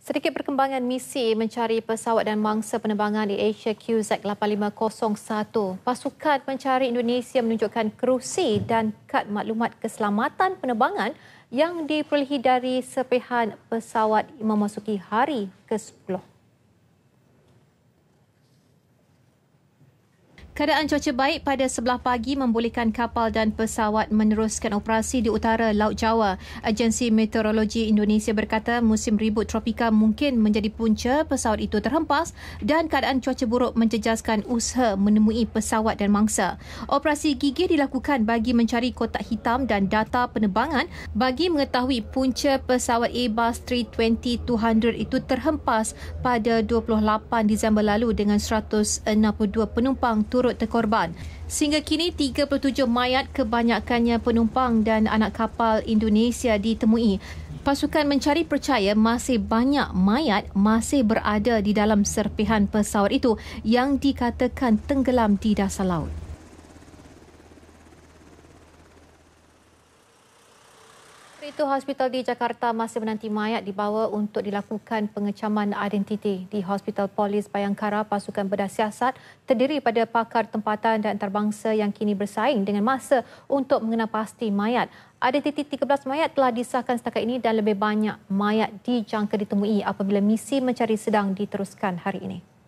Sedikit perkembangan misi mencari pesawat dan mangsa penerbangan di Asia QZ8501. Pasukan Mencari Indonesia menunjukkan kerusi dan kad maklumat keselamatan penerbangan yang diperolehi dari serpihan pesawat memasuki hari ke-10. Keadaan cuaca baik pada sebelah pagi membolehkan kapal dan pesawat meneruskan operasi di utara Laut Jawa. Agensi Meteorologi Indonesia berkata musim ribut tropika mungkin menjadi punca pesawat itu terhempas dan keadaan cuaca buruk menjejaskan usaha menemui pesawat dan mangsa. Operasi gigih dilakukan bagi mencari kotak hitam dan data penerbangan bagi mengetahui punca pesawat Airbus 320-200 itu terhempas pada 28 Disember lalu dengan 162 penumpang turun turut terkorban. Sehingga kini 37 mayat kebanyakannya penumpang dan anak kapal Indonesia ditemui. Pasukan mencari percaya masih banyak mayat masih berada di dalam serpihan pesawat itu yang dikatakan tenggelam di dasar laut. Itu hospital di Jakarta masih menanti mayat dibawa untuk dilakukan pengecaman identiti di Hospital Polis Bayangkara pasukan bedah siasat terdiri pada pakar tempatan dan antarabangsa yang kini bersaing dengan masa untuk mengenal pasti mayat. Identiti 13 mayat telah disahkan setakat ini dan lebih banyak mayat dijangka ditemui apabila misi mencari sedang diteruskan hari ini.